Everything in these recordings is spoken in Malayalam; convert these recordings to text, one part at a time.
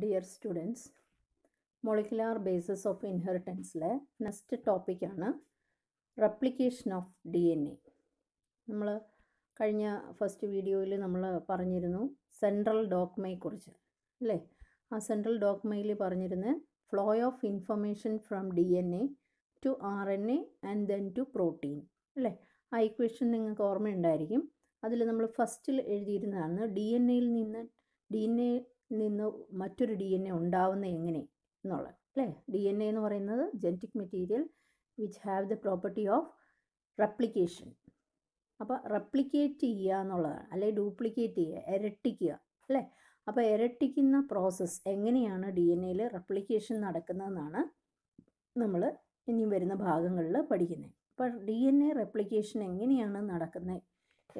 Dear students molecular basis of ഇൻഹെറിറ്റൻസിലെ നെക്സ്റ്റ് ടോപ്പിക്കാണ് replication of D N A നമ്മൾ കഴിഞ്ഞ ഫസ്റ്റ് വീഡിയോയിൽ നമ്മൾ പറഞ്ഞിരുന്നു സെൻട്രൽ ഡോക്മയെക്കുറിച്ച് അല്ലേ ആ സെൻട്രൽ ഡോക്മയിൽ പറഞ്ഞിരുന്ന flow of information from D N A to R N A and then to protein അല്ലേ ആ ഇക്വേഷൻ നിങ്ങൾക്ക് ഓർമ്മയുണ്ടായിരിക്കും അതിൽ നമ്മൾ ഫസ്റ്റിൽ എഴുതിയിരുന്നതാണ് ഡി എൻ എയിൽ നിന്ന് ഡി എൻ എ നിന്ന് മറ്റൊരു ഡി എൻ എ ഉണ്ടാവുന്ന എങ്ങനെ എന്നുള്ളത് അല്ലേ ഡി എൻ എ എന്ന് പറയുന്നത് genetic material which have the property of replication അപ്പോൾ റെപ്ലിക്കേറ്റ് ചെയ്യുക എന്നുള്ളതാണ് അല്ലെങ്കിൽ ഡ്യൂപ്ലിക്കേറ്റ് ചെയ്യുക ഇരട്ടിക്കുക അല്ലേ അപ്പോൾ ഇരട്ടിക്കുന്ന പ്രോസസ്സ് എങ്ങനെയാണ് ഡി എൻ എയിൽ റെപ്ലിക്കേഷൻ നടക്കുന്നതെന്നാണ് നമ്മൾ ഇനി വരുന്ന ഭാഗങ്ങളിൽ പഠിക്കുന്നത് അപ്പോൾ ഡി എൻ എ റെപ്ലിക്കേഷൻ എങ്ങനെയാണ് നടക്കുന്നത്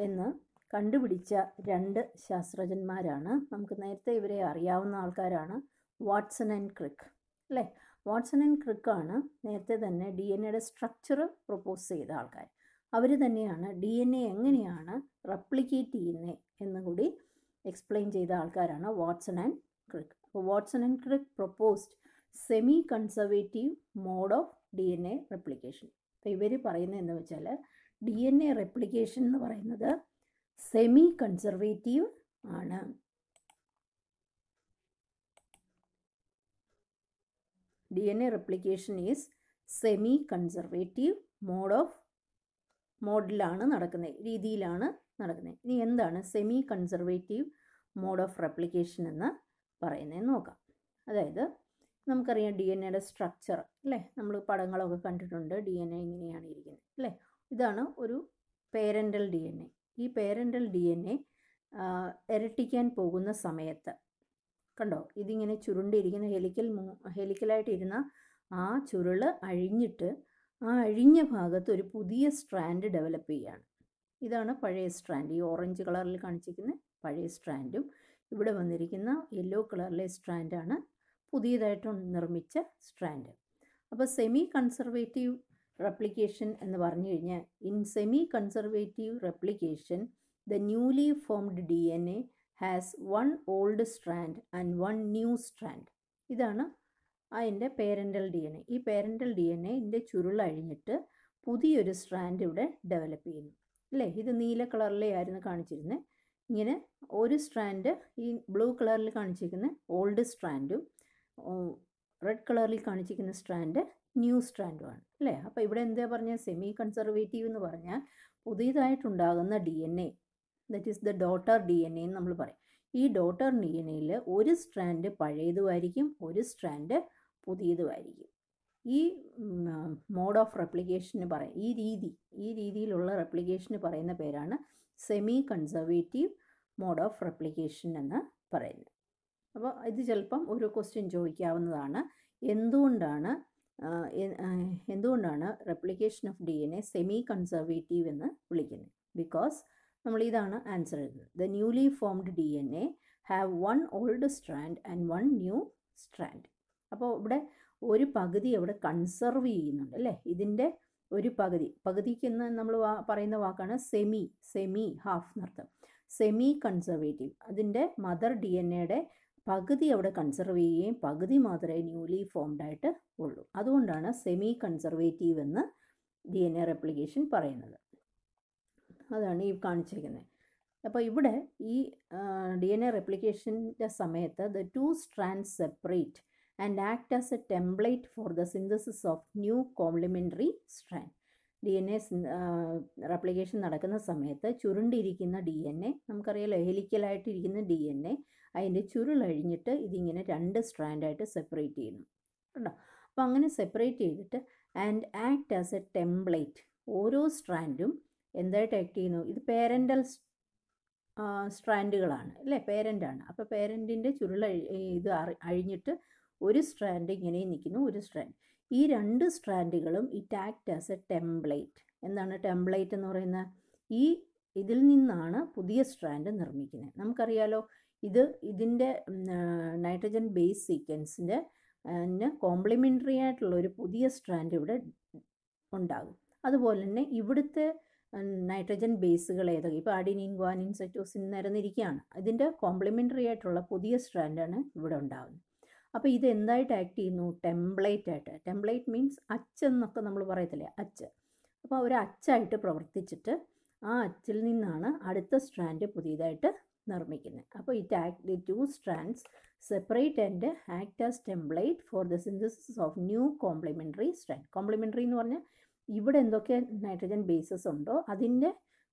എന്ന് കണ്ടുപിടിച്ച രണ്ട് ശാസ്ത്രജ്ഞന്മാരാണ് നമുക്ക് നേരത്തെ ഇവരെ അറിയാവുന്ന ആൾക്കാരാണ് വാട്സൺ ആൻഡ് ക്രിക്ക് അല്ലേ വാട്സൺ ആൻഡ് ക്രിക്കാണ് നേരത്തെ തന്നെ ഡി എൻ എയുടെ സ്ട്രക്ചർ പ്രൊപ്പോസ് ചെയ്ത ആൾക്കാർ അവർ തന്നെയാണ് ഡി എൻ എ എങ്ങനെയാണ് റെപ്ലിക്കേറ്റ് ചെയ്യുന്നത് എന്ന് കൂടി എക്സ്പ്ലെയിൻ ചെയ്ത ആൾക്കാരാണ് വാട്സൺ ആൻഡ് ക്രിക്ക് അപ്പോൾ Watson and Crick proposed semi conservative mode of D N A replication അപ്പോൾ ഇവർ പറയുന്നത് എന്ന് വെച്ചാൽ ഡി എൻ എ റെപ്ലിക്കേഷൻ എന്ന് പറയുന്നത് സെമി കൺസർവേറ്റീവ് ആണ് D N A replication is semi conservative mode of മോഡിലാണ് നടക്കുന്നത് രീതിയിലാണ് നടക്കുന്നത് ഇനി എന്താണ് semi conservative mode of replication എന്ന് പറയുന്നത് നോക്കാം അതായത് നമുക്കറിയാം ഡി എൻ എയുടെ സ്ട്രക്ചർ അല്ലേ നമ്മൾ പടങ്ങളൊക്കെ കണ്ടിട്ടുണ്ട് ഡി എൻ എ ഇങ്ങനെയാണ് ഇരിക്കുന്നത് അല്ലേ ഇതാണ് ഒരു പേരൻ്റൽ ഡി എൻ എ ഈ പേരൻ്റൽ ഡി എൻ എ ഇരട്ടിക്കാൻ പോകുന്ന സമയത്ത് കണ്ടോ ഇതിങ്ങനെ ചുരുണ്ടിരിക്കുന്ന ഹെലിക്കൽ ഹെലിക്കലായിട്ടിരുന്ന ആ ചുരുള് അഴിഞ്ഞിട്ട് ആ അഴിഞ്ഞ ഭാഗത്ത് ഒരു പുതിയ സ്ട്രാൻഡ് ഡെവലപ്പ് ചെയ്യുകയാണ് ഇതാണ് പഴയ സ്ട്രാൻഡ് ഈ ഓറഞ്ച് കളറിൽ കാണിച്ചിരിക്കുന്ന പഴയ സ്ട്രാൻഡും ഇവിടെ വന്നിരിക്കുന്ന യെല്ലോ കളറിലെ സ്ട്രാൻഡാണ് പുതിയതായിട്ട് നിർമ്മിച്ച സ്ട്രാൻഡ് അപ്പോൾ സെമി കൺസർവേറ്റീവ് റെപ്ലിക്കേഷൻ എന്ന് പറഞ്ഞു കഴിഞ്ഞാൽ in semi conservative replication the newly formed D N A has one old strand and one new strand ഇതാണ് അതിൻ്റെ പേരൻ്റൽ ഡി എൻ എ ഈ പേരൻ്റൽ ഡി എൻ എൻ്റെ ചുരുളഴിഞ്ഞിട്ട് പുതിയൊരു സ്ട്രാൻഡ് ഇവിടെ ഡെവലപ്പ് ചെയ്യുന്നു അല്ലേ ഇത് നീല കളറിലേ ആയിരുന്നു കാണിച്ചിരുന്നത് ഇങ്ങനെ ഒരു സ്ട്രാൻഡ് ഈ ബ്ലൂ കളറിൽ കാണിച്ചിരിക്കുന്ന ഓൾഡ് സ്ട്രാൻഡും റെഡ് കളറിൽ കാണിച്ചിരിക്കുന്ന സ്ട്രാൻഡ് ന്യൂ സ്ട്രാൻഡുമാണ് അല്ലേ അപ്പോൾ ഇവിടെ എന്താ പറഞ്ഞ സെമി കൺസർവേറ്റീവ് എന്ന് പറഞ്ഞാൽ പുതിയതായിട്ടുണ്ടാകുന്ന D N A that is the daughter D N A എന്ന് നമ്മൾ പറയും ഈ ഡോട്ടർ ഡി എൻ എയിൽ ഒരു സ്ട്രാൻഡ് പഴയതുമായിരിക്കും ഒരു സ്ട്രാൻഡ് പുതിയതുമായിരിക്കും ഈ മോഡ് ഓഫ് റെപ്ലിക്കേഷന് പറയും ഈ രീതി ഈ രീതിയിലുള്ള റെപ്ലിക്കേഷന് പറയുന്ന പേരാണ് semi conservative mode of replication എന്ന് പറയുന്നത് അപ്പോൾ ഇത് ചിലപ്പം ഒരു ക്വസ്റ്റ്യൻ ചോദിക്കാവുന്നതാണ് എന്തുകൊണ്ടാണ് എന്തുകൊണ്ടാണ് replication of D N A semi conservative എന്ന് വിളിക്കുന്നത് ബിക്കോസ് നമ്മൾ ഇതാണ് ആൻസർ എഴുതുന്നത് the newly formed D N A have one old strand and one new strand അപ്പോൾ ഇവിടെ ഒരു പകുതി അവിടെ കൺസർവ് ചെയ്യുന്നുണ്ട് അല്ലേ ഇതിൻ്റെ ഒരു പകുതി പകുതിക്ക് എന്ന് നമ്മൾ പറയുന്ന വാക്കാണ് സെമി സെമി ഹാഫ് എന്നർത്ഥം സെമി കൺസർവേറ്റീവ് അതിൻ്റെ മദർ ഡി എൻ എയുടെ പകുതി അവിടെ കൺസർവ് ചെയ്യുകയും പകുതി മാത്രമേ ന്യൂലി ഫോംഡ് ആയിട്ട് ഉള്ളൂ അതുകൊണ്ടാണ് സെമി കൺസർവേറ്റീവ് എന്ന് ഡി എൻ എ റെപ്ലിക്കേഷൻ പറയുന്നത് അതാണ് ഈ കാണിച്ചിരിക്കുന്നത് അപ്പോൾ ഇവിടെ ഈ ഡി എൻ എ റെപ്ലിക്കേഷൻ്റെ സമയത്ത് the two strand separate and act as a template for the synthesis of new complementary strand D N A replication നടക്കുന്ന സമയത്ത് ചുരുണ്ടിരിക്കുന്ന ഡി എൻ എ നമുക്കറിയാലോ ഹെലിക്കലായിട്ടിരിക്കുന്ന ഡി എൻ എ അതിൻ്റെ ചുരുളഴിഞ്ഞിട്ട് ഇതിങ്ങനെ രണ്ട് സ്ട്രാൻഡായിട്ട് സെപ്പറേറ്റ് ചെയ്യുന്നു കേട്ടോ അപ്പോൾ അങ്ങനെ സെപ്പറേറ്റ് ചെയ്തിട്ട് and act as a template ഓരോ സ്ട്രാൻഡും എന്തായിട്ട് ആക്ട് ചെയ്യുന്നു ഇത് പേരൻ്റൽ സ്ട്രാൻഡുകളാണ് അല്ലേ പേരൻ്റാണ് അപ്പോൾ പേരൻറ്റിൻ്റെ ചുരുൾ ഇത് അഴിഞ്ഞിട്ട് ഒരു സ്ട്രാൻഡ് ഇങ്ങനെ നിൽക്കുന്നു ഒരു സ്ട്രാൻഡ് ഈ രണ്ട് സ്ട്രാൻഡുകളും it act as a template എന്താണ് ടെംപ്ലേറ്റ് എന്ന് പറയുന്നത് ഈ ഇതിൽ നിന്നാണ് പുതിയ സ്ട്രാൻഡ് നിർമ്മിക്കുന്നത് നമുക്കറിയാലോ ഇത് ഇതിൻ്റെ നൈട്രജൻ ബേസ് സീക്വൻസിൻ്റെ കോംപ്ലിമെൻ്ററി ആയിട്ടുള്ള ഒരു പുതിയ സ്ട്രാൻഡ് ഇവിടെ ഉണ്ടാകും അതുപോലെ തന്നെ ഇവിടുത്തെ നൈട്രജൻ ബേസുകൾ ഏതൊക്കെ ഇപ്പോൾ അഡിനിൻ ഗ്വാനിൻ സെറ്റോസിൻ നിരന്നിരിക്കുകയാണ് അതിൻ്റെ കോംപ്ലിമെൻ്ററി ആയിട്ടുള്ള പുതിയ സ്ട്രാൻഡാണ് ഇവിടെ ഉണ്ടാകുന്നത് അപ്പോൾ ഇത് എന്തായിട്ട് ആക്ട് ചെയ്യുന്നു ടെംപ്ലേറ്റ് ആയിട്ട് ടെംപ്ലേറ്റ് മീൻസ് അച്ചെന്നൊക്കെ നമ്മൾ പറയത്തില്ലേ അച്ച് അപ്പോൾ ഒരു അച്ചായിട്ട് പ്രവർത്തിച്ചിട്ട് ആ അച്ചിൽ നിന്നാണ് അടുത്ത സ്ട്രാൻഡ് പുതിയതായിട്ട് നിർമ്മിക്കുന്നത് അപ്പോൾ it act the two strands separate and act as template for the synthesis of new complementary strand complementary എന്ന് പറഞ്ഞാൽ ഇവിടെ എന്തൊക്കെ നൈട്രജൻ ബേസസ് ഉണ്ടോ അതിൻ്റെ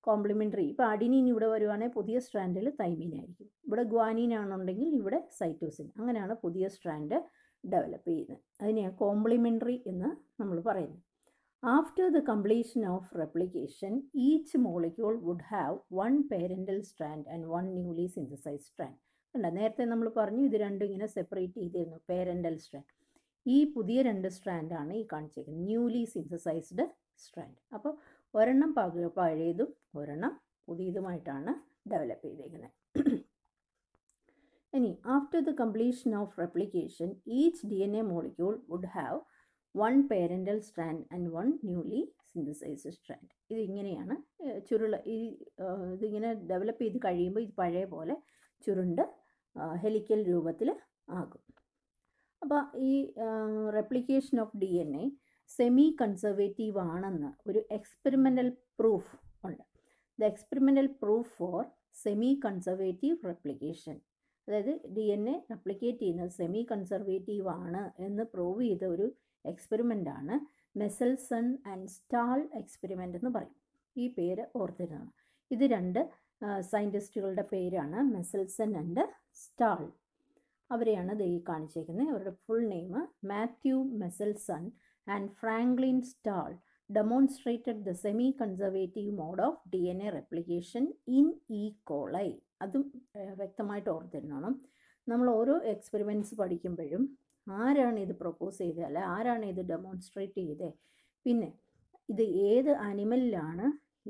കോംപ്ലിമെൻ്ററി ഇപ്പോൾ അഡിനീൻ ഇവിടെ വരുവാണെങ്കിൽ പുതിയ സ്ട്രാൻഡിൽ തൈമീൻ ആയിരിക്കും ഇവിടെ ഗ്വാനീൻ ആണെന്നുണ്ടെങ്കിൽ ഇവിടെ സൈറ്റോസിൻ അങ്ങനെയാണ് പുതിയ സ്ട്രാൻഡ് ഡെവലപ്പ് ചെയ്യുന്നത് അതിനെയാണ് കോംപ്ലിമെൻ്ററി എന്ന് നമ്മൾ പറയുന്നത് after the completion of replication each molecule would have one parental strand and one newly synthesise strand കണ്ട നേരത്തെ നമ്മൾ പറഞ്ഞു ഇത് രണ്ടും ഇങ്ങനെ സെപ്പറേറ്റ് ചെയ്തിരുന്നു പേരൻ്റൽ സ്ട്രാൻഡ് ഈ പുതിയ രണ്ട് സ്ട്രാൻഡാണ് ഈ കാണിച്ചേക്കുന്നത് ന്യൂലി സിന്തസൈസ്ഡ് സ്ട്രാൻഡ് അപ്പോൾ ഒരെണ്ണം പക പഴയതും ഒരെണ്ണം പുതിയതുമായിട്ടാണ് ഡെവലപ്പ് ചെയ്തേക്കുന്നത് ഇനി after the completion of replication each D N A molecule would have one parental strand and one newly synthesised strand ഇതിങ്ങനെയാണ് ചുരുൾ ഈ ഇതിങ്ങനെ ഡെവലപ്പ് ചെയ്ത് കഴിയുമ്പോൾ ഇത് പഴയ പോലെ ചുരുണ്ട് ഹെലിക്കൽ രൂപത്തിൽ ആകും അപ്പോൾ ഈ replication of D N A semi conservative ആണെന്ന് ഒരു എക്സ്പെരിമെൻ്റൽ പ്രൂഫ് ഉണ്ട് the experimental proof for semi conservative replication അതായത് ഡി എൻ എ റെപ്ലിക്കേറ്റ് ചെയ്യുന്നത് സെമി കൺസർവേറ്റീവ് ആണ് എന്ന് പ്രൂവ് ചെയ്ത ഒരു എക്സ്പെരിമെൻ്റ് ആണ് മെസൽസൺ ആൻഡ് സ്റ്റാൾ എക്സ്പെരിമെൻ്റ് എന്ന് പറയും ഈ പേര് ഓർത്തിരുന്നതാണ് ഇത് രണ്ട് സയൻറ്റിസ്റ്റുകളുടെ പേരാണ് മെസൽസൺ ആൻഡ് സ്റ്റാൾ അവരെയാണ് ഇത് ഈ കാണിച്ചേക്കുന്നത് അവരുടെ full name Matthew Meselson and Franklin Stahl demonstrated the semi conservative mode of D N A replication in E coli അതും വ്യക്തമായിട്ട് ഓർത്തിരുന്നോണം നമ്മൾ ഓരോ എക്സ്പെരിമെൻറ്റ്സ് പഠിക്കുമ്പോഴും ആരാണ് ഇത് പ്രൊപ്പോസ് ചെയ്തത് അല്ലെ ആരാണ് ഇത് ഡെമോൺസ്ട്രേറ്റ് ചെയ്തത് പിന്നെ ഇത് ഏത് അനിമലിലാണ്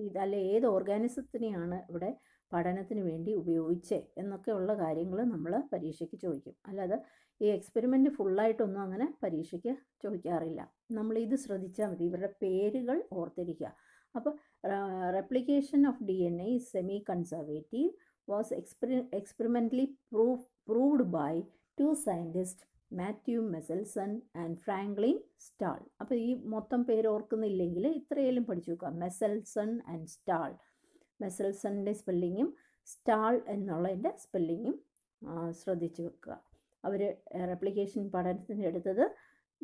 ഇത് അല്ലെ ഏത് ഓർഗാനിസത്തിനെയാണ് ഇവിടെ പഠനത്തിന് വേണ്ടി ഉപയോഗിച്ചേ എന്നൊക്കെയുള്ള കാര്യങ്ങൾ നമ്മൾ പരീക്ഷയ്ക്ക് ചോദിക്കും അല്ലാതെ ഈ എക്സ്പെരിമെൻ്റ് ഫുള്ളായിട്ടൊന്നും അങ്ങനെ പരീക്ഷയ്ക്ക് ചോദിക്കാറില്ല നമ്മൾ ഇത് ശ്രദ്ധിച്ചാൽ മതി ഇവരുടെ പേരുകൾ ഓർത്തിരിക്കുക അപ്പോൾ replication of D N A semi conservative was experi experimentally prove proved by two scientist Matthew Meselson and Franklin Stahl അപ്പോൾ ഈ മൊത്തം പേര് ഓർക്കുന്നില്ലെങ്കിൽ ഇത്രയെങ്കിലും പഠിച്ചു വെക്കുക മെസൽസൺ ആൻഡ് സ്റ്റാൾ മെസൽസണിൻ്റെ സ്പെല്ലിങ്ങും സ്റ്റാൾ എന്നുള്ളതിൻ്റെ സ്പെല്ലിങ്ങും ശ്രദ്ധിച്ചു വെക്കുക അവർ റെപ്ലിക്കേഷൻ പഠനത്തിന് എടുത്തത്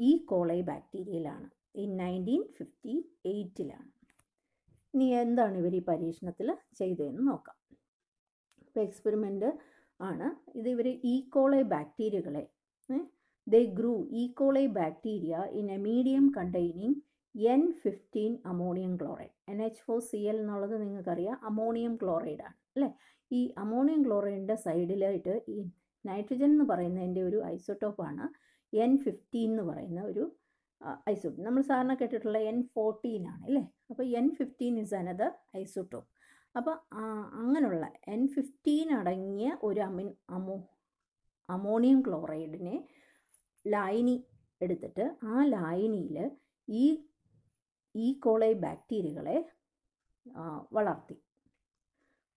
ഈ കോളേ ബാക്ടീരിയയിലാണ് ഈ നയൻറ്റീൻ ഫിഫ്റ്റി എയ്റ്റിലാണ് ഇനി എന്താണ് ഇവർ ഈ പരീക്ഷണത്തിൽ ചെയ്തതെന്ന് നോക്കാം ഇപ്പോൾ എക്സ്പെരിമെൻ്റ് ആണ് ഇത് ഇവർ ഈ കോളേ ബാക്ടീരിയകളെ They grew E. coli bacteria in a medium containing N fifteen ammonium chloride N H four C L എന്നുള്ളത് നിങ്ങൾക്കറിയാം അമോണിയം ക്ലോറൈഡാണ് അല്ലേ ഈ അമോണിയം ക്ലോറൈഡിൻ്റെ സൈഡിലായിട്ട് ഈ നൈട്രജൻ എന്ന് പറയുന്നതിൻ്റെ ഒരു ഐസോട്ടോപ്പാണ് എൻ ഫിഫ്റ്റീൻ എന്ന് പറയുന്ന ഒരു ഐസോട്ടോപ്പ് നമ്മൾ സാധാരണ കേട്ടിട്ടുള്ള എൻ ഫോർട്ടീൻ ആണ് അല്ലേ അപ്പോൾ N fifteen is another isotope അപ്പോൾ അങ്ങനെയുള്ള എൻ ഫിഫ്റ്റീൻ അടങ്ങിയ ഒരു അമിൻ അമോ അമോണിയം ക്ലോറൈഡിനെ ലായനി എടുത്തിട്ട് ആ ലായനിയിൽ ഈ ഈ കോളൈ ബാക്ടീരിയകളെ വളർത്തി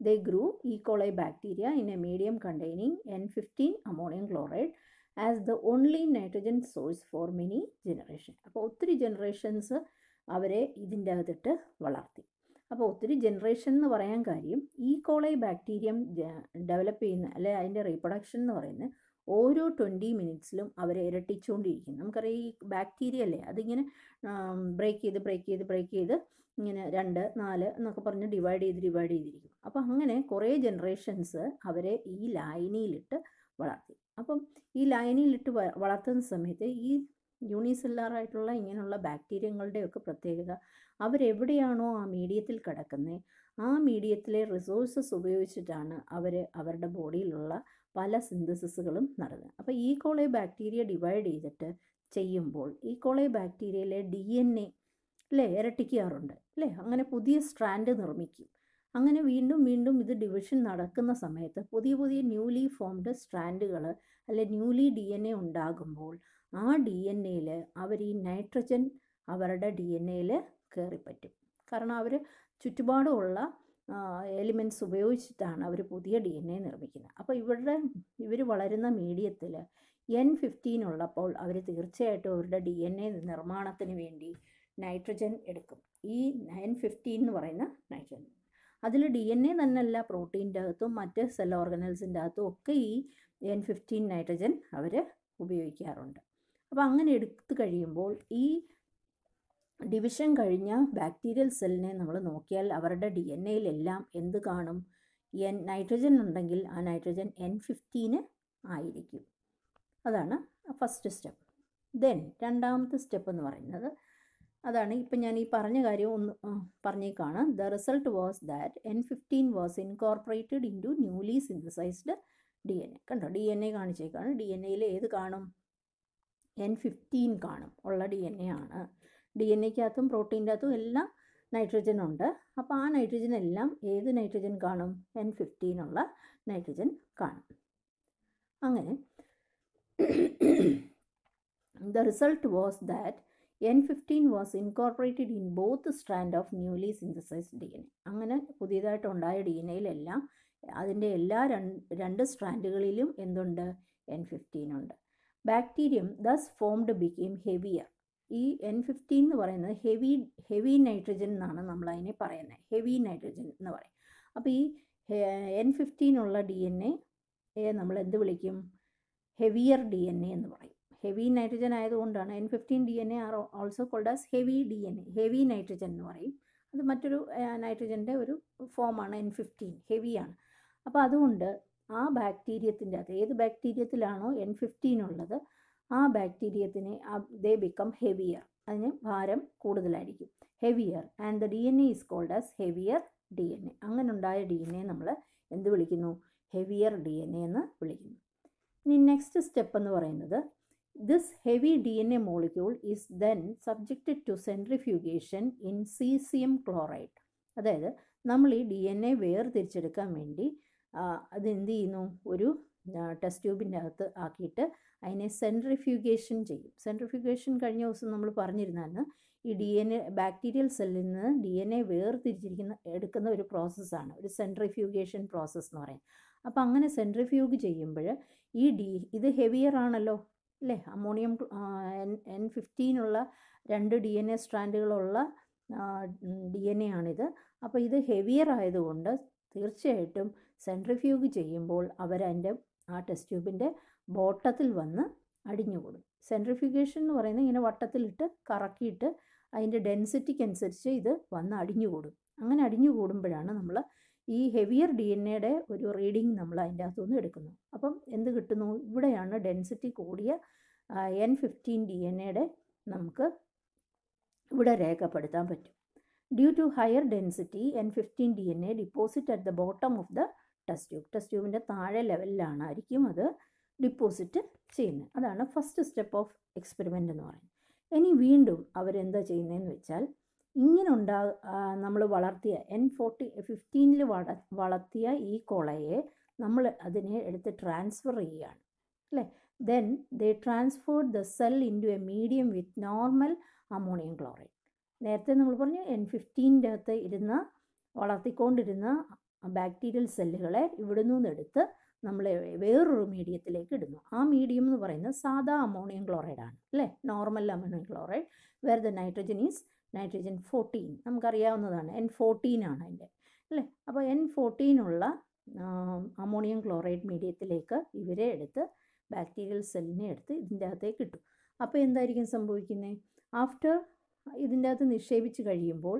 they grew E coli bacteria in a medium containing N fifteen ammonium chloride as the only nitrogen source for many generation അപ്പോൾ ഒത്തിരി ജനറേഷൻസ് അവരെ ഇതിൻ്റെ അകത്തിട്ട് വളർത്തി അപ്പോൾ ഒത്തിരി ജനറേഷൻ എന്ന് പറയാൻ കാര്യം ഈ കോളൈ ബാക്ടീരിയം ഡെവലപ്പ് ചെയ്യുന്ന അല്ലെ അതിൻ്റെ റീപ്രൊഡക്ഷൻ എന്ന് പറയുന്നത് ഓരോ ട്വൻറ്റി മിനിറ്റ്സിലും അവരെ ഇരട്ടിച്ചുകൊണ്ടിരിക്കും നമുക്കറിയാം ഈ ബാക്ടീരിയ അല്ലേ അതിങ്ങനെ ബ്രേക്ക് ചെയ്ത് ബ്രേക്ക് ചെയ്ത് ബ്രേക്ക് ചെയ്ത് ഇങ്ങനെ രണ്ട് നാല് എന്നൊക്കെ പറഞ്ഞ് ഡിവൈഡ് ചെയ്ത് ഡിവൈഡ് ചെയ്തിരിക്കും അപ്പോൾ അങ്ങനെ കുറേ ജനറേഷൻസ് അവരെ ഈ ലായനിയിലിട്ട് വളർത്തി അപ്പം ഈ ലായനിയിലിട്ട് വളർത്തുന്ന സമയത്ത് ഈ യൂണിസെല്ലാറായിട്ടുള്ള ഇങ്ങനെയുള്ള ബാക്ടീരിയങ്ങളുടെയൊക്കെ പ്രത്യേകത അവരെവിടെയാണോ ആ മീഡിയത്തിൽ കിടക്കുന്നത് ആ മീഡിയത്തിലെ റിസോഴ്സസ് ഉപയോഗിച്ചിട്ടാണ് അവർ അവരുടെ ബോഡിയിലുള്ള പല സിന്തസിസുകളും നടന്നത് അപ്പോൾ ഈ കോളെ ബാക്ടീരിയ ഡിവൈഡ് ചെയ്തിട്ട് ചെയ്യുമ്പോൾ ഈ കോളെ ബാക്ടീരിയയിലെ ഡി എൻ എ അല്ലേ ഇരട്ടിക്കാറുണ്ട് അല്ലേ അങ്ങനെ പുതിയ സ്ട്രാൻഡ് നിർമ്മിക്കും അങ്ങനെ വീണ്ടും വീണ്ടും ഇത് ഡിവിഷൻ നടക്കുന്ന സമയത്ത് പുതിയ പുതിയ ന്യൂലി ഫോംഡ് സ്ട്രാൻഡുകൾ അല്ലെ ന്യൂലി ഡി എൻ എ ഉണ്ടാകുമ്പോൾ ആ ഡി എൻ എയിൽ അവർ ഈ നൈട്രജൻ അവരുടെ ഡി എൻ എയിൽ കയറിപ്പറ്റും കാരണം അവർ ചുറ്റുപാടുമുള്ള എലിമെൻറ്റ്സ് ഉപയോഗിച്ചിട്ടാണ് അവർ പുതിയ ഡി എൻ എ നിർമ്മിക്കുന്നത് അപ്പോൾ ഇവരുടെ ഇവർ വളരുന്ന മീഡിയത്തിൽ എൻ ഫിഫ്റ്റീൻ ഉള്ളപ്പോൾ അവർ തീർച്ചയായിട്ടും അവരുടെ ഡി എൻ എ നിർമ്മാണത്തിന് വേണ്ടി നൈട്രജൻ എടുക്കും ഈ എൻ ഫിഫ്റ്റീൻ എന്ന് പറയുന്ന നൈട്രജൻ അതിൽ ഡി എൻ എ അല്ല പ്രോട്ടീൻ്റെ അകത്തും മറ്റ് സെൽ ഓർഗനൽസിൻ്റെ അകത്തും ഒക്കെ ഈ എൻ ഫിഫ്റ്റീൻ നൈട്രജൻ അവർ ഉപയോഗിക്കാറുണ്ട് അപ്പോൾ അങ്ങനെ എടുത്തു കഴിയുമ്പോൾ ഈ ഡിവിഷൻ കഴിഞ്ഞ ബാക്ടീരിയൽ സെല്ലിനെ നമ്മൾ നോക്കിയാൽ അവരുടെ ഡി എൻ എയിലെല്ലാം എന്ത് കാണും എൻ നൈട്രജൻ ഉണ്ടെങ്കിൽ ആ നൈട്രജൻ എൻ ഫിഫ്റ്റീന് ആയിരിക്കും അതാണ് ഫസ്റ്റ് സ്റ്റെപ്പ് ദെൻ രണ്ടാമത്തെ സ്റ്റെപ്പ് എന്ന് പറയുന്നത് അതാണ് ഇപ്പം ഞാൻ ഈ പറഞ്ഞ കാര്യം ഒന്ന് പറഞ്ഞേക്കാണ് the result was that N fifteen was incorporated in to newly synthesised D N A കണ്ടോ ഡി എൻ എ കാണിച്ചേക്കാണ് ഡി എൻ എയിൽ ഏത് കാണും എൻ ഫിഫ്റ്റീൻ കാണും ഉള്ള ഡി എൻ എ ആണ് ഡി എൻ എക്കകത്തും പ്രോട്ടീൻ്റെ അകത്തും എല്ലാം നൈട്രജൻ ഉണ്ട് അപ്പോൾ ആ നൈട്രജൻ എല്ലാം ഏത് നൈട്രജൻ കാണും എൻ ഫിഫ്റ്റീൻ ഉള്ള നൈട്രജൻ കാണും അങ്ങനെ the result was that N fifteen was incorporated in both strand of newly synthesised D N A അങ്ങനെ പുതിയതായിട്ടുണ്ടായ ഡി എൻ എയിലെല്ലാം അതിൻ്റെ എല്ലാ രണ്ട് സ്ട്രാൻഡുകളിലും എന്തുണ്ട് എൻ ഫിഫ്റ്റീൻ ഉണ്ട് bacterium thus formed became heavier ഈ എൻ ഫിഫ്റ്റീൻ എന്ന് പറയുന്നത് ഹെവി ഹെവി നൈട്രജൻ എന്നാണ് നമ്മൾ അതിനെ പറയുന്നത് ഹെവി നൈട്രജൻ എന്ന് പറയും അപ്പോൾ ഈ എൻ ഫിഫ്റ്റീൻ ഉള്ള ഡി എൻ എ നമ്മൾ എന്ത് വിളിക്കും ഹെവിയർ ഡി എൻ എ എന്ന് പറയും ഹെവി നൈട്രജൻ ആയതുകൊണ്ടാണ് N fifteen D N A are also called as heavy D N A heavy nitrogen എന്ന് പറയും അത് മറ്റൊരു നൈട്രജൻ്റെ ഒരു ഫോമാണ് എൻ ഫിഫ്റ്റീൻ ഹെവിയാണ് അപ്പോൾ അതുകൊണ്ട് ആ ബാക്ടീരിയത്തിൻ്റെ അത് ഏത് ബാക്ടീരിയത്തിലാണോ എൻ ഫിഫ്റ്റീൻ ഉള്ളത് ആ ബാക്ടീരിയത്തിനെ ദേ ബിക്കം ഹെവിയർ അതിന് ഭാരം കൂടുതലായിരിക്കും heavier and the D N A is called as heavier D N A അങ്ങനെ ഉണ്ടായ ഡി എൻ എ നമ്മൾ എന്ത് വിളിക്കുന്നു ഹെവിയർ ഡി എൻ എ എന്ന് വിളിക്കുന്നു ഇനി നെക്സ്റ്റ് സ്റ്റെപ്പ് എന്ന് പറയുന്നത് this heavy D N A molecule is then subjected to centrifugation in caesium chloride അതായത് നമ്മൾ ഈ ഡി എൻ എ വേർതിരിച്ചെടുക്കാൻ വേണ്ടി അതെന്ത് ചെയ്യുന്നു ഒരു ടെസ്റ്റ് ട്യൂബിൻ്റെ അകത്ത് ആക്കിയിട്ട് അതിനെ സെൻട്രിഫ്യൂഗേഷൻ ചെയ്യും സെൻട്രിഫ്യൂഗേഷൻ കഴിഞ്ഞ ദിവസം നമ്മൾ പറഞ്ഞിരുന്നാണ് ഈ ഡി എൻ എ ബാക്ടീരിയൽ സെല്ലിൽ നിന്ന് ഡി എൻ എ വേർതിരിച്ചിരിക്കുന്ന എടുക്കുന്ന ഒരു പ്രോസസ്സാണ് ഒരു സെൻട്രിഫ്യൂഗേഷൻ പ്രോസസ്സ് എന്ന് പറയും അപ്പോൾ അങ്ങനെ സെൻട്രിഫ്യൂഗ് ചെയ്യുമ്പോൾ ഈ ഡി ഇത് ഹെവിയർ ആണല്ലോ അല്ലേ അമോണിയം എൻ എൻ ഫിഫ്റ്റീനുള്ള രണ്ട് ഡി എൻ എ സ്ട്രാൻഡുകളുള്ള ഡി എൻ എ ആണിത് അപ്പോൾ ഇത് ഹെവിയർ ആയതുകൊണ്ട് തീർച്ചയായിട്ടും സെൻട്രിഫ്യൂഗ് ചെയ്യുമ്പോൾ അവരതിൻ്റെ ആ ടെസ്റ്റ് ട്യൂബിൻ്റെ ബോട്ടത്തിൽ വന്ന് അടിഞ്ഞുകൂടും സെൻട്രിഫ്യൂഗേഷൻ എന്ന് പറയുന്നത് ഇങ്ങനെ വട്ടത്തിലിട്ട് കറക്കിയിട്ട് അതിൻ്റെ ഡെൻസിറ്റിക്ക് അനുസരിച്ച് ഇത് വന്ന് അടിഞ്ഞുകൂടും അങ്ങനെ അടിഞ്ഞു കൂടുമ്പോഴാണ് നമ്മൾ ഈ ഹെവിയർ ഡി എൻ എയുടെ ഒരു റീഡിങ് നമ്മൾ അതിൻ്റെ അകത്തുനിന്ന് എടുക്കുന്നത് അപ്പം എന്ത് കിട്ടുന്നു ഇവിടെയാണ് ഡെൻസിറ്റി കൂടിയ എൻ ഫിഫ്റ്റീൻ ഡി എൻ എയുടെ നമുക്ക് ഇവിടെ രേഖപ്പെടുത്താൻ പറ്റും due to higher density N fifteen D N A deposit at the bottom of the test tube test ട്യൂബിൻ്റെ താഴെ ലെവലിലാണ് ആയിരിക്കും അത് ഡിപ്പോസിറ്റ് ചെയ്യുന്നത് അതാണ് ഫസ്റ്റ് സ്റ്റെപ്പ് ഓഫ് എക്സ്പെരിമെൻ്റ് എന്ന് പറയുന്നത് ഇനി വീണ്ടും അവരെന്താ ചെയ്യുന്നതെന്ന് വെച്ചാൽ ഇങ്ങനെ ഉണ്ടാ നമ്മൾ വളർത്തിയ എൻ ഫോർട്ടി ഫിഫ്റ്റീനിൽ വള വളർത്തിയ ഈ കോളയെ നമ്മൾ അതിനെ എടുത്ത് ട്രാൻസ്ഫർ ചെയ്യുകയാണ് അല്ലേ then they transferred the cell into a medium with normal ammonium chloride നേരത്തെ നമ്മൾ പറഞ്ഞു എൻ ഫിഫ്റ്റീൻ്റെ അകത്ത് ഇരുന്ന വളർത്തിക്കൊണ്ടിരുന്ന ബാക്ടീരിയൽ സെല്ലുകളെ ഇവിടെ നിന്നെടുത്ത് നമ്മൾ വേറൊരു മീഡിയത്തിലേക്ക് ഇടുന്നു ആ മീഡിയം എന്ന് പറയുന്നത് സാധാ അമോണിയം ക്ലോറൈഡ് ആണ് അല്ലേ normal ammonium chloride where the nitrogen is nitrogen fourteen നമുക്കറിയാവുന്നതാണ് എൻ ഫോർട്ടീൻ ആണ് അതിൻ്റെ അല്ലേ അപ്പോൾ എൻ ഫോർട്ടീൻ ഉള്ള അമോണിയം ക്ലോറൈഡ് മീഡിയത്തിലേക്ക് ഇവരെ എടുത്ത് ബാക്ടീരിയൽ സെല്ലിനെ എടുത്ത് ഇതിൻ്റെ അകത്തേക്ക് ഇട്ടു അപ്പോൾ എന്തായിരിക്കും സംഭവിക്കുന്നത് ആഫ്റ്റർ ഇതിൻ്റെ അകത്ത് നിക്ഷേപിച്ച് കഴിയുമ്പോൾ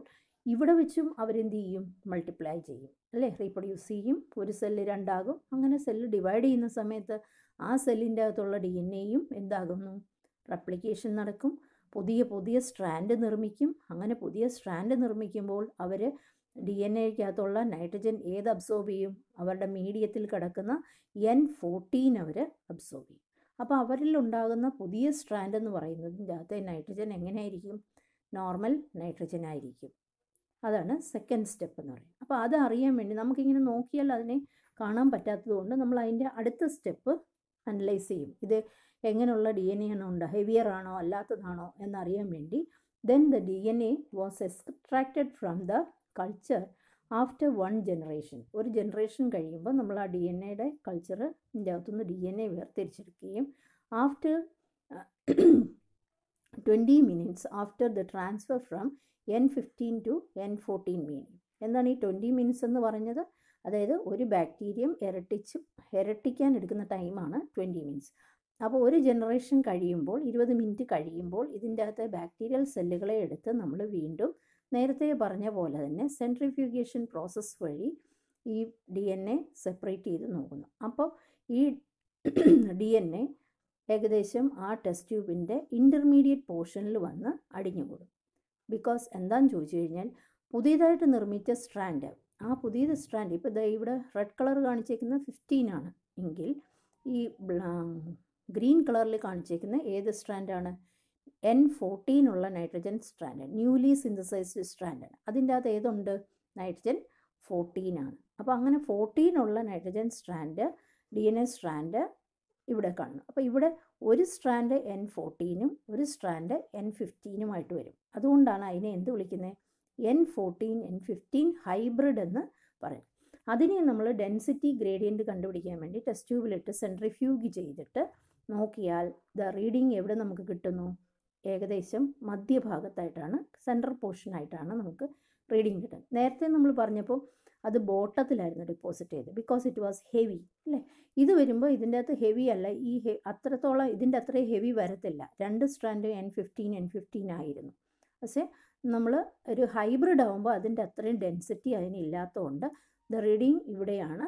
ഇവിടെ വെച്ചും അവരെന്ത് ചെയ്യും മൾട്ടിപ്ലൈ ചെയ്യും അല്ലേ റീപ്രൊഡ്യൂസ് ചെയ്യും ഒരു സെല്ല് രണ്ടാകും അങ്ങനെ സെല്ല് ഡിവൈഡ് ചെയ്യുന്ന സമയത്ത് ആ സെല്ലിൻ്റെ അകത്തുള്ള ഡി എൻ എയും എന്താകുന്നു റെപ്ലിക്കേഷൻ നടക്കും പുതിയ പുതിയ സ്ട്രാൻഡ് നിർമ്മിക്കും അങ്ങനെ പുതിയ സ്ട്രാൻഡ് നിർമ്മിക്കുമ്പോൾ അവർ ഡി എൻ എക്കകത്തുള്ള നൈട്രജൻ ഏത് അബ്സോർബ് ചെയ്യും അവരുടെ മീഡിയത്തിൽ കിടക്കുന്ന എൻ ഫോർട്ടീൻ അവർ അബ്സോർബ് ചെയ്യും അപ്പോൾ അവരിൽ ഉണ്ടാകുന്ന പുതിയ സ്ട്രാൻഡ് എന്ന് പറയുന്നതിൻ്റെ അകത്തെ നൈട്രജൻ എങ്ങനെയായിരിക്കും നോർമൽ നൈട്രജൻ ആയിരിക്കും അതാണ് സെക്കൻഡ് സ്റ്റെപ്പ് എന്ന് പറയുന്നത് അപ്പോൾ അത് അറിയാൻ വേണ്ടി നമുക്കിങ്ങനെ നോക്കിയാൽ അതിനെ കാണാൻ പറ്റാത്തതുകൊണ്ട് നമ്മൾ അതിൻ്റെ അടുത്ത സ്റ്റെപ്പ് അനലൈസ് ചെയ്യും ഇത് എങ്ങനെയുള്ള ഡി എൻ എ ആണോ ഉണ്ട് ഹെവിയർ ആണോ അല്ലാത്തതാണോ എന്നറിയാൻ വേണ്ടി then the D N A was extracted from the culture after one generation ഒരു ജനറേഷൻ കഴിയുമ്പോൾ നമ്മൾ ആ ഡി എൻ എയുടെ കൾച്ചറിൻ്റെ അകത്തുനിന്ന് ഡി എൻ എ വേർതിരിച്ചെടുക്കുകയും after twenty minutes after the transfer from N fifteen to N fourteen മീനിയം എന്താണ് ഈ ട്വൻറ്റി മിനിറ്റ്സ് എന്ന് പറഞ്ഞത് അതായത് ഒരു ബാക്ടീരിയം ഇരട്ടിച്ച് ഇരട്ടിക്കാൻ എടുക്കുന്ന ടൈമാണ് ട്വൻറ്റി മിനിറ്റ്സ് അപ്പോൾ ഒരു ജനറേഷൻ കഴിയുമ്പോൾ ഇരുപത് മിനിറ്റ് കഴിയുമ്പോൾ ഇതിൻ്റെ അകത്തെ ബാക്ടീരിയൽ സെല്ലുകളെ എടുത്ത് നമ്മൾ വീണ്ടും നേരത്തെ പറഞ്ഞ പോലെ തന്നെ സെൻട്രിഫ്യൂഗേഷൻ പ്രോസസ്സ് വഴി ഈ ഡി എൻ എ സെപ്പറേറ്റ് ചെയ്ത് നോക്കുന്നു അപ്പോൾ ഈ ഡി എൻ എ ഏകദേശം ആ ടെസ്റ്റ് ട്യൂബിൻ്റെ ഇൻ്റർമീഡിയറ്റ് പോർഷനിൽ വന്ന് അടിഞ്ഞുകൂടും ബിക്കോസ് എന്താണെന്ന് ചോദിച്ചു കഴിഞ്ഞാൽ പുതിയതായിട്ട് നിർമ്മിച്ച സ്ട്രാൻഡ് ആ പുതിയത് സ്ട്രാൻഡ് ഇപ്പോൾ ഇവിടെ റെഡ് കളർ കാണിച്ചേക്കുന്നത് ഫിഫ്റ്റീൻ ആണ് എങ്കിൽ ഈ ഗ്രീൻ കളറിൽ കാണിച്ചേക്കുന്ന ഏത് സ്ട്രാൻഡാണ് എൻ ഫോർട്ടീൻ ഉള്ള nitrogen strand newly synthesised strand അതിൻ്റെ അകത്ത് ഏതുണ്ട് നൈട്രജൻ ഫോർട്ടീൻ ആണ് അപ്പോൾ അങ്ങനെ ഫോർട്ടീൻ ഉള്ള nitrogen strand D N A strand ഇവിടെ കാണുന്നു അപ്പോൾ ഇവിടെ ഒരു സ്ട്രാൻഡ് എൻ ഫോർട്ടീനും ഒരു സ്ട്രാൻഡ് എൻ ഫിഫ്റ്റീനുമായിട്ട് വരും അതുകൊണ്ടാണ് അതിനെ എന്ത് വിളിക്കുന്നത് N fourteen N fifteen hybrid എന്ന് പറയും അതിനെ നമ്മൾ ഡെൻസിറ്റി ഗ്രേഡിയൻറ്റ് കണ്ടുപിടിക്കാൻ വേണ്ടി ടെസ്റ്റ് ട്യൂബിലിട്ട് സെൻട്രിഫ്യൂഗ് ചെയ്തിട്ട് നോക്കിയാൽ ദ റീഡിങ് എവിടെ നമുക്ക് കിട്ടുന്നു ഏകദേശം മധ്യഭാഗത്തായിട്ടാണ് സെൻട്രൽ പോർഷനായിട്ടാണ് നമുക്ക് റീഡിങ് കിട്ടുന്നത് നേരത്തെ നമ്മൾ പറഞ്ഞപ്പോൾ അത് ബോട്ടത്തിലായിരുന്നു ഡെപ്പോസിറ്റ് ചെയ്തത് ബിക്കോസ് ഇറ്റ് വാസ് ഹെവി അല്ലേ ഇത് വരുമ്പോൾ ഇതിൻ്റെ അകത്ത് ഹെവി അല്ല ഈ ഹെ അത്രത്തോളം ഇതിൻ്റെ അത്രയും ഹെവി വരത്തില്ല രണ്ട് strand N fifteen N fifteen ആയിരുന്നു പക്ഷേ നമ്മൾ ഒരു ഹൈബ്രിഡ് ആകുമ്പോൾ അതിൻ്റെ അത്രയും ഡെൻസിറ്റി അതിനില്ലാത്തതുകൊണ്ട് ദ റീഡിങ് ഇവിടെയാണ്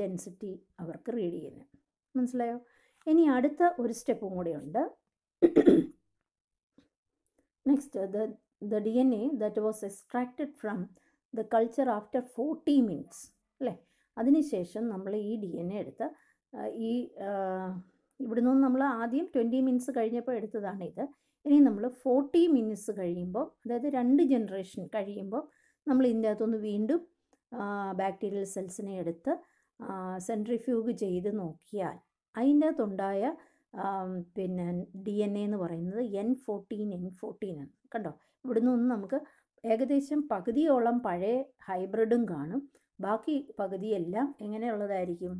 ഡെൻസിറ്റി അവർക്ക് റീഡ് ചെയ്യുന്നത് മനസ്സിലായോ ഇനി അടുത്ത ഒരു സ്റ്റെപ്പും ഉണ്ട് Next, uh, the, the DNA that was extracted from the culture after forty minutes അല്ലേ അതിനുശേഷം നമ്മൾ ഈ ഡി എൻ എ എടുത്ത് ഈ ഇവിടുന്ന് നമ്മൾ ആദ്യം ട്വൻറ്റി മിനിറ്റ്സ് കഴിഞ്ഞപ്പോൾ എടുത്തതാണ് ഇത് ഇനി നമ്മൾ ഫോർട്ടി മിനിറ്റ്സ് കഴിയുമ്പോൾ അതായത് രണ്ട് ജനറേഷൻ കഴിയുമ്പോൾ നമ്മൾ ഇതിൻ്റെ അകത്തുനിന്ന് വീണ്ടും ബാക്ടീരിയൽ സെൽസിനെ എടുത്ത് സെൻട്രിഫ്യൂഗ് ചെയ്ത് നോക്കിയാൽ അതിൻ്റെ അകത്തുണ്ടായ പിന്നെ ഡി എൻ എ എന്ന് പറയുന്നത് എൻ ഫോർട്ടീൻ എൻ ഫോർട്ടീൻ ആണ് കണ്ടോ ഇവിടുന്ന് ഒന്ന് നമുക്ക് ഏകദേശം പകുതിയോളം പഴയ ഹൈബ്രിഡും കാണും ബാക്കി പകുതിയെല്ലാം എങ്ങനെയുള്ളതായിരിക്കും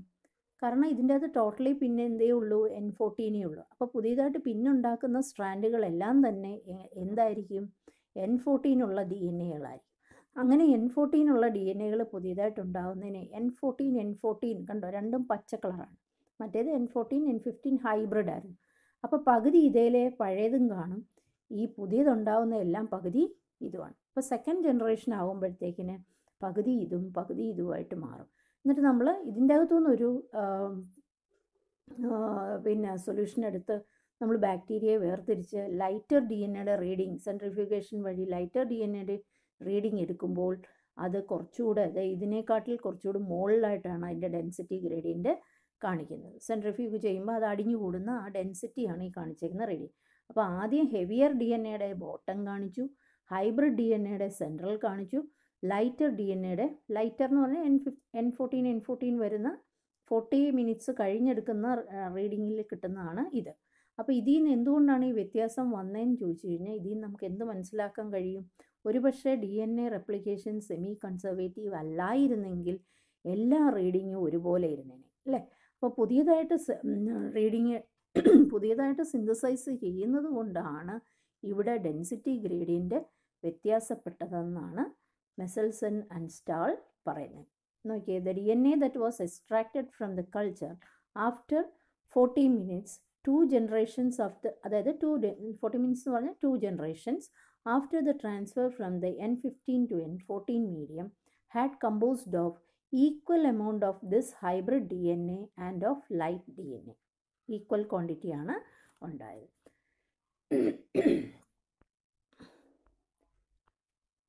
കാരണം ഇതിൻ്റെ അത് ടോട്ടലി പിന്നെ എന്തേ ഉള്ളൂ എൻ ഫോർട്ടീനേ ഉള്ളൂ അപ്പോൾ പുതിയതായിട്ട് പിന്നുണ്ടാക്കുന്ന സ്ട്രാൻഡുകളെല്ലാം തന്നെ എന്തായിരിക്കും എൻ ഫോർട്ടീനുള്ള ഡി എൻ എകളായിരിക്കും അങ്ങനെ എൻ ഫോർട്ടീനുള്ള ഡി എൻ എകൾ പുതിയതായിട്ടുണ്ടാകുന്നതിന് എൻ ഫോർട്ടീൻ എൻ ഫോർട്ടീൻ കണ്ടോ രണ്ടും പച്ച കളറാണ് മറ്റേത് N fourteen N fifteen hybrid ആയിരുന്നു അപ്പോൾ പകുതി ഇതേലെ പഴയതും കാണും ഈ പുതിയതുണ്ടാവുന്ന എല്ലാം പകുതി ഇതുമാണ് അപ്പോൾ സെക്കൻഡ് ജനറേഷൻ ആകുമ്പോഴത്തേക്കിന് പകുതി ഇതും പകുതി ഇതുമായിട്ട് മാറും എന്നിട്ട് നമ്മൾ ഇതിൻ്റെ അകത്തുനിന്നൊരു പിന്നെ സൊല്യൂഷൻ എടുത്ത് നമ്മൾ ബാക്ടീരിയയെ വേർതിരിച്ച് ലൈറ്റർ ഡി എൻ എയുടെ റീഡിങ് സെൻട്രിഫ്യൂഗേഷൻ വഴി ലൈറ്റർ ഡി എൻ എയുടെ റീഡിങ് എടുക്കുമ്പോൾ അത് കുറച്ചുകൂടെ ഇതിനെക്കാട്ടിൽ കുറച്ചുകൂടി മുകളിലായിട്ടാണ് അതിൻ്റെ ഡെൻസിറ്റി ഗ്രേഡിയൻ്റ് കാണിക്കുന്നത് സെൻട്രിഫ്യൂഗ് ചെയ്യുമ്പോൾ അത് അടിഞ്ഞു കൂടുന്ന ആ ഡെൻസിറ്റിയാണ് ഈ കാണിച്ചേക്കുന്ന റേഡിയം അപ്പോൾ ആദ്യം ഹെവിയർ ഡി എൻ എയുടെ ബോട്ടം കാണിച്ചു ഹൈബ്രിഡ് ഡി എൻ എയുടെ സെൻട്രൽ കാണിച്ചു ലൈറ്റർ ഡി എൻ എയുടെ ലൈറ്റർ എന്ന് പറഞ്ഞാൽ എൻ ഫിഫ് എൻ ഫോർട്ടീൻ എൻ ഫോർട്ടീൻ വരുന്ന ഫോർട്ടി മിനിറ്റ്സ് കഴിഞ്ഞെടുക്കുന്ന റീഡിങ്ങിൽ കിട്ടുന്നതാണ് ഇത് അപ്പോൾ ഇതിൽ നിന്ന് എന്തുകൊണ്ടാണ് ഈ വ്യത്യാസം വന്നതെന്ന് ചോദിച്ചു കഴിഞ്ഞാൽ ഇതിൽ നിന്ന് നമുക്ക് എന്ത് മനസ്സിലാക്കാൻ കഴിയും ഒരുപക്ഷെ D N A replication semi conservative അല്ലായിരുന്നെങ്കിൽ എല്ലാ റീഡിങ്ങും ഒരുപോലെ ഇരുന്നേനെ അല്ലേ അപ്പോൾ പുതിയതായിട്ട് റീഡിങ് പുതിയതായിട്ട് സിന്തസൈസ് ചെയ്യുന്നത് കൊണ്ടാണ് ഇവിടെ ഡെൻസിറ്റി ഗ്രേഡിയൻ്റ് വ്യത്യാസപ്പെട്ടതെന്നാണ് മെസൽസൺ ആൻഡ് സ്റ്റാൾ പറയുന്നത് നോക്കിയേ the D N A that was extracted from the culture after forty minutes two generations of the അതായത് ടു ഫോർട്ടി മിനിറ്റ്സ് എന്ന് പറഞ്ഞാൽ two generations after the transfer from the N fifteen to N fourteen medium had composed of equal amount of this hybrid D N A and of light D N A equal ക്വാണ്ടിറ്റിയാണ് ഉണ്ടായത്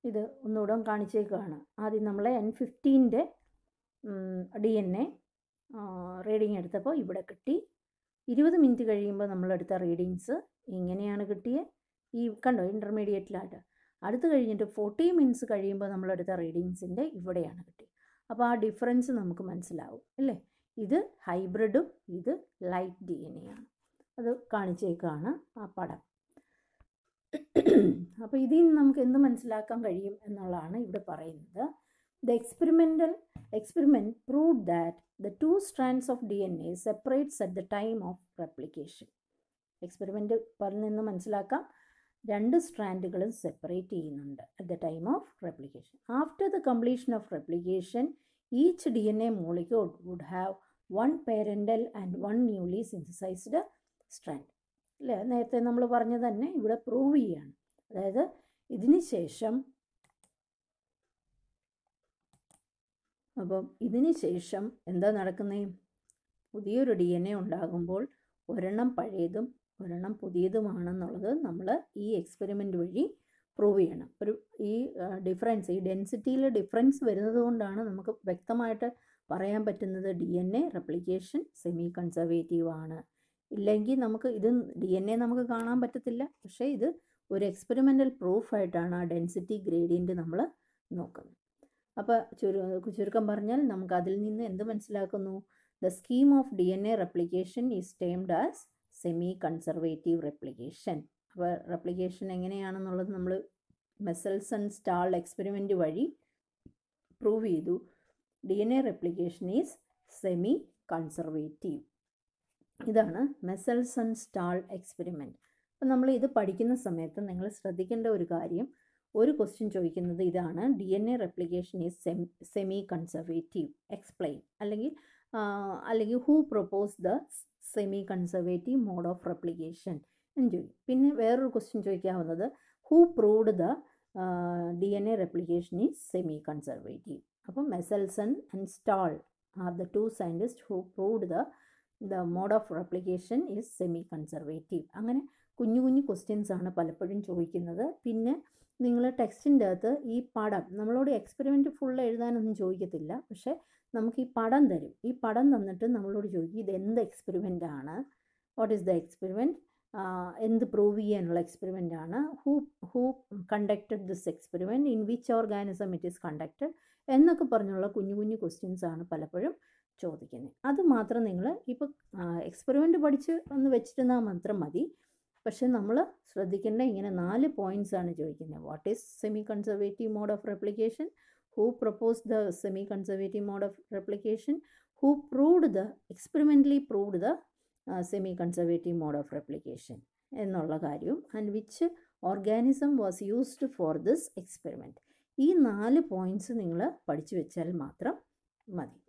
ഇത് ഒന്നുകൂടെ കാണിച്ചേക്കാണ് ആദ്യം നമ്മൾ എൻ ഫിഫ്റ്റീൻ്റെ ഡി എൻ എ റീഡിങ് എടുത്തപ്പോൾ ഇവിടെ കിട്ടി ഇരുപത് മിനിറ്റ് കഴിയുമ്പോൾ നമ്മൾ എടുത്ത റീഡിങ്സ് ഇങ്ങനെയാണ് കിട്ടിയത് ഈ കണ്ടോ ഇൻ്റർമീഡിയറ്റിലായിട്ട് അടുത്ത് കഴിഞ്ഞിട്ട് ഫോർട്ടി മിനിറ്റ്സ് കഴിയുമ്പോൾ നമ്മളെടുത്ത റീഡിങ്സിൻ്റെ ഇവിടെയാണ് കിട്ടിയത് അപ്പോൾ ആ ഡിഫറൻസ് നമുക്ക് മനസ്സിലാവും അല്ലേ ഇത് ഹൈബ്രിഡും ഇത് ലൈറ്റ് ഡി എൻ എ ആണ് അത് കാണിച്ചേക്കാണ് ആ പടം അപ്പോൾ ഇതിൽ നിന്ന് നമുക്ക് എന്ത് മനസ്സിലാക്കാൻ കഴിയും എന്നുള്ളതാണ് ഇവിടെ പറയുന്നത് the experimental experiment prove that the two strands of D N A separates at the time of replication experiment പറഞ്ഞെന്ന് മനസ്സിലാക്കാം രണ്ട് സ്ട്രാൻഡുകളും സെപ്പറേറ്റ് ചെയ്യുന്നുണ്ട് at the time of replication after the completion of replication each D N A molecule would have one parental and one newly synthesised strand അല്ലേ നേരത്തെ നമ്മൾ പറഞ്ഞു തന്നെ ഇവിടെ പ്രൂവ് ചെയ്യാണ് അതായത് ഇതിന് ശേഷം അപ്പം ഇതിന് ശേഷം എന്താ നടക്കുന്നത് പുതിയൊരു ഡി എൻ എ ഉണ്ടാകുമ്പോൾ ഒരെണ്ണം പഴയതും ഒരെണ്ണം പുതിയതുമാണെന്നുള്ളത് നമ്മൾ ഈ എക്സ്പെരിമെൻ്റ് വഴി പ്രൂവ് ചെയ്യണം ഒരു ഈ ഡിഫറൻസ് ഈ ഡെൻസിറ്റിയിൽ ഡിഫറൻസ് വരുന്നത് കൊണ്ടാണ് നമുക്ക് വ്യക്തമായിട്ട് പറയാൻ പറ്റുന്നത് D N A replication semi conservative ആണ് ഇല്ലെങ്കിൽ നമുക്ക് ഇത് ഡി എൻ എ നമുക്ക് കാണാൻ പറ്റത്തില്ല പക്ഷേ ഇത് ഒരു എക്സ്പെരിമെൻ്റൽ പ്രൂഫായിട്ടാണ് ആ ഡെൻസിറ്റി ഗ്രേഡിയൻറ്റ് നമ്മൾ നോക്കുന്നത് അപ്പോൾ ചുരു ചുരുക്കം പറഞ്ഞാൽ നമുക്ക് അതിൽ നിന്ന് എന്ത് മനസ്സിലാക്കുന്നു the scheme of D N A replication is termed as semi conservative replication അപ്പോൾ റെപ്ലിക്കേഷൻ എങ്ങനെയാണെന്നുള്ളത് നമ്മൾ മെസൽസൺ സ്റ്റാൾ എക്സ്പെരിമെൻറ്റ് വഴി പ്രൂവ് ചെയ്തു D N A replication is semi conservative ഇതാണ് മെസൽസൺ സ്റ്റാൾ എക്സ്പെരിമെൻറ്റ് അപ്പം നമ്മൾ ഇത് പഠിക്കുന്ന സമയത്ത് നിങ്ങൾ ശ്രദ്ധിക്കേണ്ട ഒരു കാര്യം ഒരു ക്വസ്റ്റ്യൻ ചോദിക്കുന്നത് ഇതാണ് D N A replication is semi conservative explain അല്ലെങ്കിൽ അല്ലെങ്കിൽ who propose the semi conservative mode of replication എന്ന് ചോദിക്കും പിന്നെ വേറൊരു ക്വസ്റ്റ്യൻ ചോദിക്കാവുന്നത് who proved the D N A replication is semi conservative അപ്പം Meselson and Stahl are the two scientist who proved the the mode of replication is semi conservative അങ്ങനെ കുഞ്ഞു കുഞ്ഞു ക്വസ്റ്റ്യൻസ് ആണ് പലപ്പോഴും ചോദിക്കുന്നത് പിന്നെ നിങ്ങൾ ടെക്സ്റ്റിൻ്റെ അകത്ത് ഈ പടം നമ്മളോട് എക്സ്പെരിമെൻ്റ് ഫുള്ള് എഴുതാനൊന്നും ചോദിക്കത്തില്ല പക്ഷേ നമുക്ക് ഈ പടം തരും ഈ പടം തന്നിട്ട് നമ്മളോട് ചോദിക്കും ഇത് എന്ത് എക്സ്പെരിമെൻ്റ് ആണ് വാട്ട് ഈസ് ദ എക്സ്പെരിമെൻറ്റ് എന്ത് പ്രൂവ് ചെയ്യാനുള്ള എക്സ്പെരിമെൻ്റ് ആണ് who who conducted this experiment in which organism it is conducted എന്നൊക്കെ പറഞ്ഞുള്ള കുഞ്ഞു കുഞ്ഞു ക്വസ്റ്റ്യൻസ് ആണ് പലപ്പോഴും ചോദിക്കുന്നത് അത് മാത്രം നിങ്ങൾ ഇപ്പോൾ എക്സ്പെരിമെൻ്റ് പഠിച്ച് ഒന്ന് വെച്ചിരുന്നാൽ മാത്രം മതി പക്ഷെ നമ്മൾ ശ്രദ്ധിക്കേണ്ട ഇങ്ങനെ നാല് പോയിൻറ്റ്സ് ആണ് ചോദിക്കുന്നത് what is semi conservative mode of replication who proposed the semi conservative mode of replication, who proved the experimentally proved the uh, semi conservative mode of replication എന്നുള്ള കാര്യവും and which organism was used for this experiment ഈ നാല് പോയിൻറ്റ്സ് നിങ്ങൾ Padichu വെച്ചാൽ മാത്രം മതി